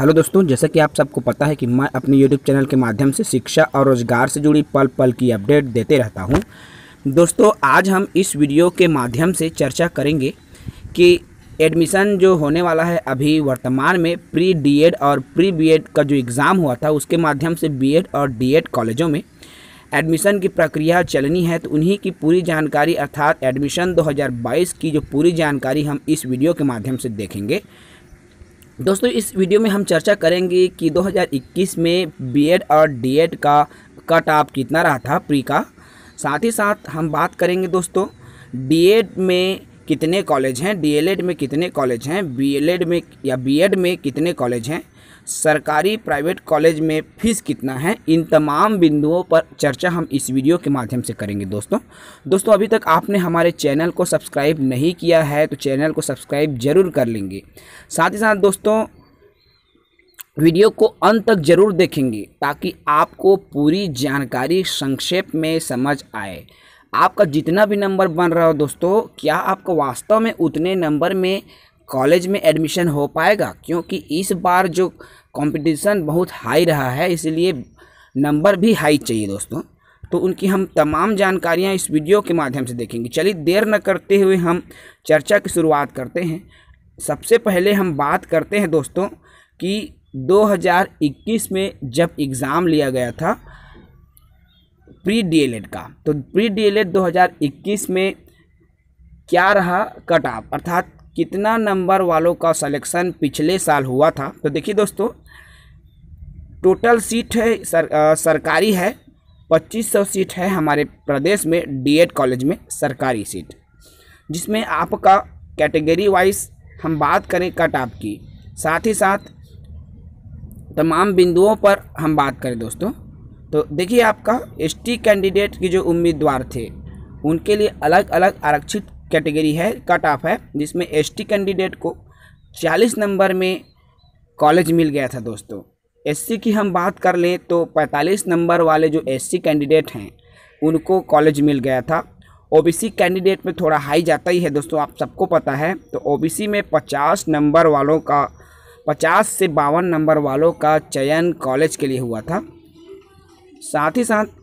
hello दोस्तों जैसा कि आप सबको पता है कि मैं अपने यूट्यूब चैनल के माध्यम से शिक्षा और रोजगार से जुड़ी पल पल की अपडेट देते रहता हूं दोस्तों आज हम इस वीडियो के माध्यम से चर्चा करेंगे कि एडमिशन जो होने वाला है अभी वर्तमान में प्री डीएड और प्री बीएड का जो एग्ज़ाम हुआ था उसके माध्यम से बी और डी कॉलेजों में एडमिशन की प्रक्रिया चलनी है तो उन्हीं की पूरी जानकारी अर्थात एडमिशन दो की जो पूरी जानकारी हम इस वीडियो के माध्यम से देखेंगे दोस्तों इस वीडियो में हम चर्चा करेंगे कि 2021 में बीएड और डीएड का कट ऑफ कितना रहा था प्री का साथ ही साथ हम बात करेंगे दोस्तों डीएड में कितने कॉलेज हैं डीएलएड में कितने कॉलेज हैं बीएलएड में या बीएड में कितने कॉलेज हैं सरकारी प्राइवेट कॉलेज में फ़ीस कितना है इन तमाम बिंदुओं पर चर्चा हम इस वीडियो के माध्यम से करेंगे दोस्तों दोस्तों अभी तक आपने हमारे चैनल को सब्सक्राइब नहीं किया है तो चैनल को सब्सक्राइब ज़रूर कर लेंगे साथ ही साथ दोस्तों वीडियो को अंत तक जरूर देखेंगे ताकि आपको पूरी जानकारी संक्षेप में समझ आए आपका जितना भी नंबर बन रहा हो दोस्तों क्या आपको वास्तव में उतने नंबर में कॉलेज में एडमिशन हो पाएगा क्योंकि इस बार जो कंपटीशन बहुत हाई रहा है इसलिए नंबर भी हाई चाहिए दोस्तों तो उनकी हम तमाम जानकारियां इस वीडियो के माध्यम से देखेंगे चलिए देर न करते हुए हम चर्चा की शुरुआत करते हैं सबसे पहले हम बात करते हैं दोस्तों कि 2021 में जब एग्ज़ाम लिया गया था प्री डी का तो प्री डी एल में क्या रहा कट ऑफ अर्थात कितना नंबर वालों का सिलेक्शन पिछले साल हुआ था तो देखिए दोस्तों टोटल सीट है सर, आ, सरकारी है 2500 सीट है हमारे प्रदेश में डीएड कॉलेज में सरकारी सीट जिसमें आपका कैटेगरी वाइज हम बात करें कट ऑफ की साथ ही साथ तमाम बिंदुओं पर हम बात करें दोस्तों तो देखिए आपका एसटी कैंडिडेट के जो उम्मीदवार थे उनके लिए अलग अलग आरक्षित कैटेगरी है कट ऑफ है जिसमें एसटी कैंडिडेट को 40 नंबर में कॉलेज मिल गया था दोस्तों एससी की हम बात कर लें तो 45 नंबर वाले जो एससी कैंडिडेट हैं उनको कॉलेज मिल गया था ओबीसी कैंडिडेट में थोड़ा हाई जाता ही है दोस्तों आप सबको पता है तो ओबीसी में 50 नंबर वालों का 50 से बावन नंबर वालों का चयन कॉलेज के लिए हुआ था साथ ही साथ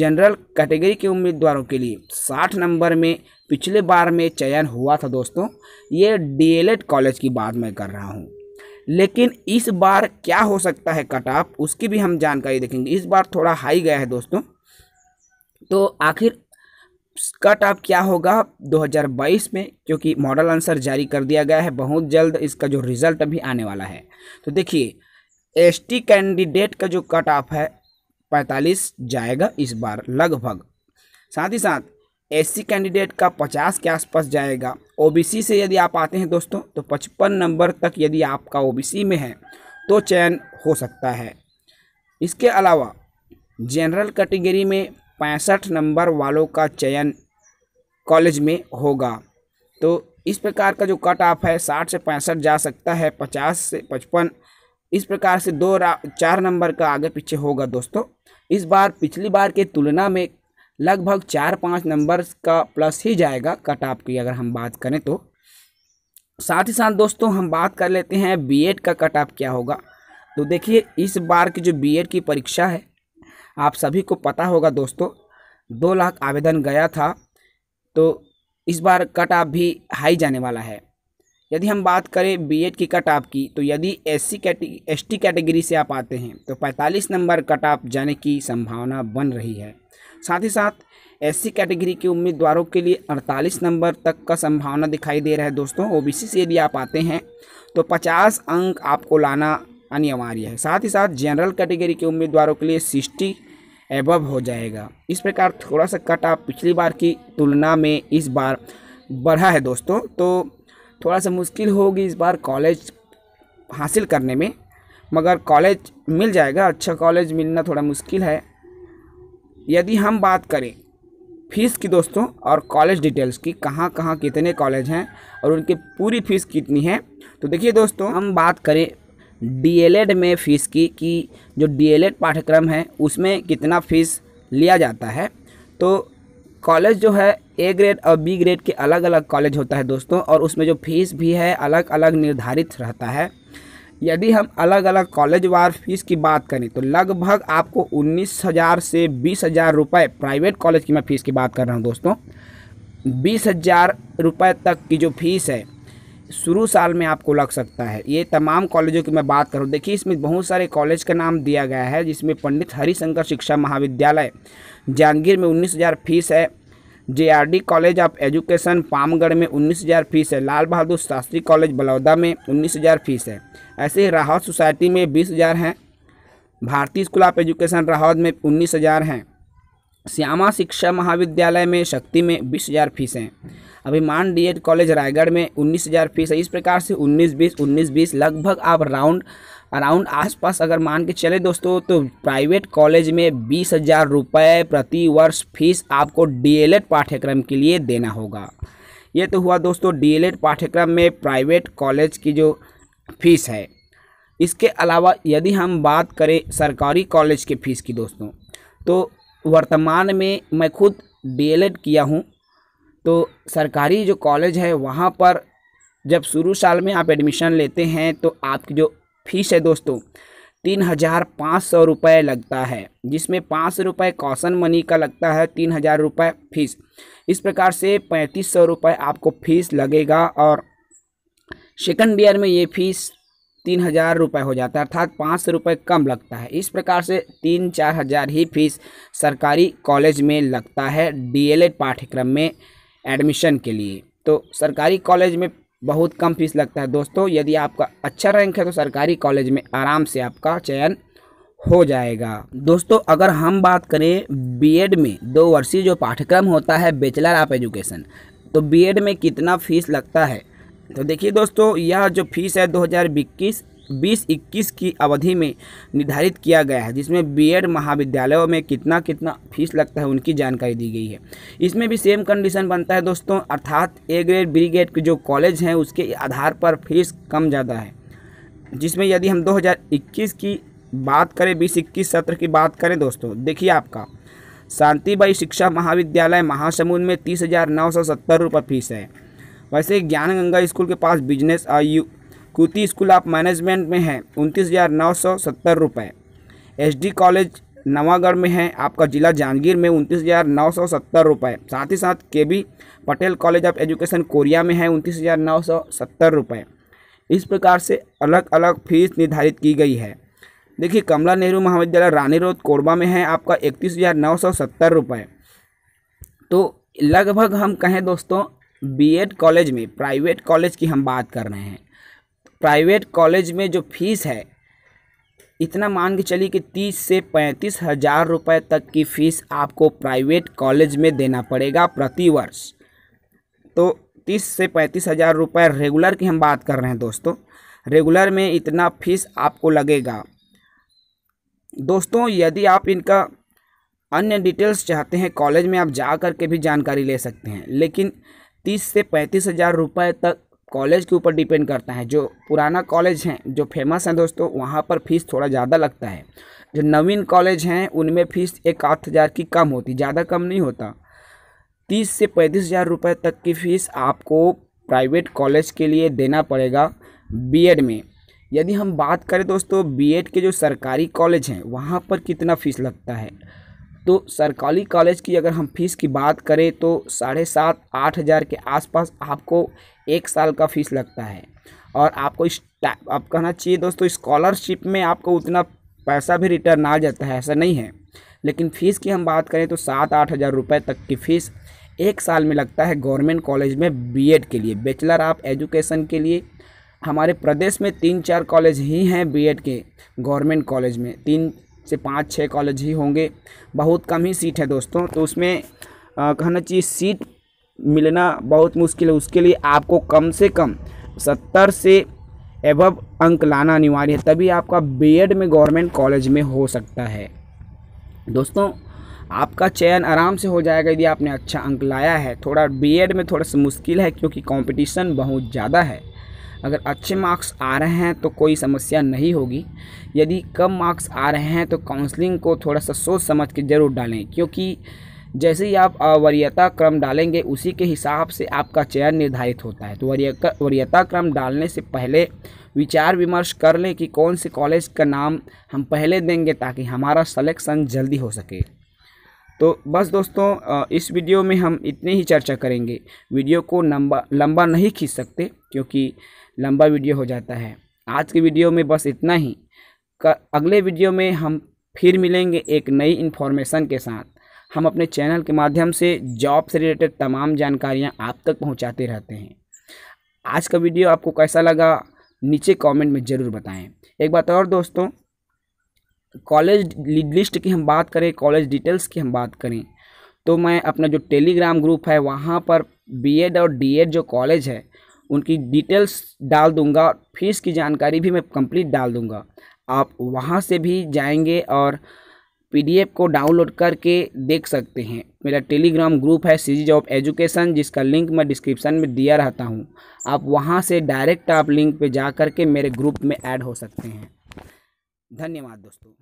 जनरल कैटेगरी के उम्मीदवारों के लिए 60 नंबर में पिछले बार में चयन हुआ था दोस्तों ये डी कॉलेज की बात मैं कर रहा हूँ लेकिन इस बार क्या हो सकता है कट ऑफ उसकी भी हम जानकारी देखेंगे इस बार थोड़ा हाई गया है दोस्तों तो आखिर कट ऑफ क्या होगा 2022 में क्योंकि मॉडल आंसर जारी कर दिया गया है बहुत जल्द इसका जो रिजल्ट अभी आने वाला है तो देखिए एसटी कैंडिडेट का जो कट ऑफ है 45 जाएगा इस बार लगभग साथ ही साथ एससी कैंडिडेट का पचास के आसपास जाएगा ओबीसी से यदि आप आते हैं दोस्तों तो पचपन नंबर तक यदि आपका ओबीसी में है तो चयन हो सकता है इसके अलावा जनरल कैटेगरी में पैंसठ नंबर वालों का चयन कॉलेज में होगा तो इस प्रकार का जो कट ऑफ है साठ से पैंसठ जा सकता है पचास से पचपन इस प्रकार से दो चार नंबर का आगे पीछे होगा दोस्तों इस बार पिछली बार के तुलना में लगभग चार पाँच नंबर का प्लस ही जाएगा कट ऑफ की अगर हम बात करें तो साथ ही साथ दोस्तों हम बात कर लेते हैं बीएड का कट ऑफ क्या होगा तो देखिए इस बार की जो बीएड की परीक्षा है आप सभी को पता होगा दोस्तों दो लाख आवेदन गया था तो इस बार कट ऑफ भी हाई जाने वाला है यदि हम बात करें बीएड की कट ऑफ की तो यदि S C S T category से आप आते हैं तो 45 नंबर कट ऑफ जाने की संभावना बन रही है साथ ही साथ एससी कैटेगरी के उम्मीदवारों के लिए 48 नंबर तक का संभावना दिखाई दे रहा है दोस्तों ओबीसी से यदि आप आते हैं तो 50 अंक आपको लाना अनिवार्य है साथ ही साथ जनरल कैटेगरी के उम्मीदवारों के लिए सिक्सटी एबव हो जाएगा इस प्रकार थोड़ा सा कट आप पिछली बार की तुलना में इस बार बढ़ा है दोस्तों तो थोड़ा सा मुश्किल होगी इस बार कॉलेज हासिल करने में मगर कॉलेज मिल जाएगा अच्छा कॉलेज मिलना थोड़ा मुश्किल है यदि हम बात करें फीस की दोस्तों और कॉलेज डिटेल्स की कहाँ कहाँ कितने कॉलेज हैं और उनकी पूरी फ़ीस कितनी है तो देखिए दोस्तों हम बात करें डीएलएड में फ़ीस की कि जो डीएलएड पाठ्यक्रम है उसमें कितना फ़ीस लिया जाता है तो कॉलेज जो है ए ग्रेड और बी ग्रेड के अलग अलग कॉलेज होता है दोस्तों और उसमें जो फीस भी है अलग अलग निर्धारित रहता है यदि हम अलग अलग कॉलेज वार फीस की बात करें तो लगभग आपको उन्नीस हज़ार से बीस हज़ार रुपये प्राइवेट कॉलेज की मैं फ़ीस की बात कर रहा हूँ दोस्तों बीस हज़ार रुपये तक की जो फीस है शुरू साल में आपको लग सकता है ये तमाम कॉलेजों की मैं बात करूँ देखिए इसमें बहुत सारे कॉलेज का नाम दिया गया है जिसमें पंडित हरिशंकर शिक्षा महाविद्यालय जहांगीर में उन्नीस हज़ार फीस है JRD college of education Pamgarh में उन्नीस हज़ार फीस है लाल बहादुर शास्त्री कॉलेज बलौदा में उन्नीस हज़ार फीस है ऐसे ही राहत सोसाइटी में बीस हज़ार हैं भारतीय स्कूल ऑफ एजुकेशन राहौद में उन्नीस हज़ार हैं श्यामा शिक्षा महाविद्यालय में शक्ति में बीस हज़ार फीस हैं अभिमान डीएड कॉलेज रायगढ़ में उन्नीस हज़ार फीस है इस प्रकार से उन्नीस बीस उन्नीस बीस लगभग आप राउंड अराउंड आसपास अगर मान के चले दोस्तों तो प्राइवेट कॉलेज में बीस हज़ार रुपये प्रति वर्ष फीस आपको डीएलएड पाठ्यक्रम के लिए देना होगा ये तो हुआ दोस्तों डीएलएड पाठ्यक्रम में प्राइवेट कॉलेज की जो फीस है इसके अलावा यदि हम बात करें सरकारी कॉलेज के फ़ीस की दोस्तों तो वर्तमान में मैं खुद डी किया हूँ तो सरकारी जो कॉलेज है वहाँ पर जब शुरू साल में आप एडमिशन लेते हैं तो आपकी जो फीस है दोस्तों तीन हज़ार पाँच सौ रुपये लगता है जिसमें पाँच सौ रुपये कौशन मनी का लगता है तीन हज़ार रुपये फीस इस प्रकार से पैंतीस सौ रुपये आपको फीस लगेगा और सेकंड ईयर में ये फीस तीन हज़ार रुपये हो जाता है अर्थात पाँच सौ रुपये कम लगता है इस प्रकार से तीन चार हज़ार ही फीस सरकारी कॉलेज में लगता है डी पाठ्यक्रम में एडमिशन के लिए तो सरकारी कॉलेज में बहुत कम फीस लगता है दोस्तों यदि आपका अच्छा रैंक है तो सरकारी कॉलेज में आराम से आपका चयन हो जाएगा दोस्तों अगर हम बात करें बीएड में दो वर्षीय जो पाठ्यक्रम होता है बेचलर ऑफ एजुकेशन तो बीएड में कितना फीस लगता है तो देखिए दोस्तों यह जो फीस है इक्कीस 2021 की अवधि में निर्धारित किया गया है जिसमें बीएड महाविद्यालयों में कितना कितना फीस लगता है उनकी जानकारी दी गई है इसमें भी सेम कंडीशन बनता है दोस्तों अर्थात ए ग्रेड बी ग्रेड के जो कॉलेज हैं उसके आधार पर फीस कम ज़्यादा है जिसमें यदि हम 2021 की बात करें बीस इक्कीस सत्र की बात करें दोस्तों देखिए आपका शांतिबाई शिक्षा महाविद्यालय महासमुंद में तीस हज़ार नौ सौ सत्तर रुपये फीस है वैसे ज्ञान गंगा स्कूल के पास बिजनेस आयु कुती स्कूल ऑफ मैनेजमेंट में है उनतीस हज़ार नौ सौ सत्तर रुपये एस डी कॉलेज नवागढ़ में है आपका ज़िला जहांगीर में उनतीस हज़ार नौ सौ सत्तर रुपये साथ ही साथ K B Patel college of education Korea में है उनतीस हज़ार नौ सौ सत्तर रुपये इस प्रकार से अलग अलग फीस निर्धारित की गई है देखिए कमला नेहरू महाविद्यालय रानी रोड कोरबा में है आपका इकतीस हज़ार नौ सौ सत्तर रुपये तो लगभग हम कहें दोस्तों बीएड कॉलेज में प्राइवेट कॉलेज की हम बात कर रहे हैं प्राइवेट कॉलेज में जो फीस है इतना मान के चलिए कि तीस से पैंतीस हज़ार रुपये तक की फ़ीस आपको प्राइवेट कॉलेज में देना पड़ेगा प्रति वर्ष तो तीस से पैंतीस हज़ार रुपये रेगुलर की हम बात कर रहे हैं दोस्तों रेगुलर में इतना फीस आपको लगेगा दोस्तों यदि आप इनका अन्य डिटेल्स चाहते हैं कॉलेज में आप जा कर के भी जानकारी ले सकते हैं लेकिन तीस से पैंतीस हज़ार रुपये तक कॉलेज के ऊपर डिपेंड करता है जो पुराना कॉलेज हैं जो फेमस हैं दोस्तों वहाँ पर फीस थोड़ा ज़्यादा लगता है जो नवीन कॉलेज हैं उनमें फ़ीस एक आठ हज़ार की कम होती ज़्यादा कम नहीं होता तीस से पैंतीस हज़ार रुपये तक की फ़ीस आपको प्राइवेट कॉलेज के लिए देना पड़ेगा बीएड में यदि हम बात करें दोस्तों बीएड के जो सरकारी कॉलेज हैं वहाँ पर कितना फ़ीस लगता है तो सरकारी कॉलेज की अगर हम फीस की बात करें तो साढ़े सात आठ हज़ार के आसपास आपको एक साल का फीस लगता है और आपको इस आप कहना चाहिए दोस्तों स्कॉलरशिप में आपको उतना पैसा भी रिटर्न आ जाता है ऐसा नहीं है लेकिन फ़ीस की हम बात करें तो सात आठ हज़ार रुपये तक की फ़ीस एक साल में लगता है गवर्नमेंट कॉलेज में बी के लिए बैचलर ऑफ एजुकेशन के लिए हमारे प्रदेश में तीन चार कॉलेज ही हैं बी के गवर्नमेंट कॉलेज में तीन से पाँच छः कॉलेज ही होंगे बहुत कम ही सीट है दोस्तों तो उसमें कहना चाहिए सीट मिलना बहुत मुश्किल है उसके लिए आपको कम से कम सत्तर से एबव अंक लाना अनिवार्य है तभी आपका बीएड में गवर्नमेंट कॉलेज में हो सकता है दोस्तों आपका चयन आराम से हो जाएगा यदि आपने अच्छा अंक लाया है थोड़ा बीएड में थोड़ा सा मुश्किल है क्योंकि कंपटीशन बहुत ज़्यादा है अगर अच्छे मार्क्स आ रहे हैं तो कोई समस्या नहीं होगी यदि कम मार्क्स आ रहे हैं तो काउंसलिंग को थोड़ा सा सोच समझ के ज़रूर डालें क्योंकि जैसे ही आप वरीयता क्रम डालेंगे उसी के हिसाब से आपका चयन निर्धारित होता है तो वरीयता वरीयता क्रम डालने से पहले विचार विमर्श कर लें कि कौन से कॉलेज का नाम हम पहले देंगे ताकि हमारा सलेक्शन जल्दी हो सके तो बस दोस्तों इस वीडियो में हम इतने ही चर्चा करेंगे वीडियो को लंबा लंबा नहीं खींच सकते क्योंकि लंबा वीडियो हो जाता है आज के वीडियो में बस इतना ही अगले वीडियो में हम फिर मिलेंगे एक नई इन्फॉर्मेशन के साथ हम अपने चैनल के माध्यम से जॉब से रिलेटेड तमाम जानकारियाँ आप तक पहुँचाते रहते हैं आज का वीडियो आपको कैसा लगा नीचे कमेंट में ज़रूर बताएं एक बात और दोस्तों कॉलेज लिस्ट की हम बात करें कॉलेज डिटेल्स की हम बात करें तो मैं अपना जो टेलीग्राम ग्रुप है वहाँ पर बीएड और डीएड जो कॉलेज है उनकी डिटेल्स डाल दूँगा फीस की जानकारी भी मैं कंप्लीट डाल दूँगा आप वहाँ से भी जाएंगे और पीडीएफ को डाउनलोड करके देख सकते हैं मेरा टेलीग्राम ग्रुप है सी ऑफ एजुकेशन जिसका लिंक मैं डिस्क्रिप्शन में दिया रहता हूँ आप वहाँ से डायरेक्ट आप लिंक पर जा के मेरे ग्रुप में ऐड हो सकते हैं धन्यवाद दोस्तों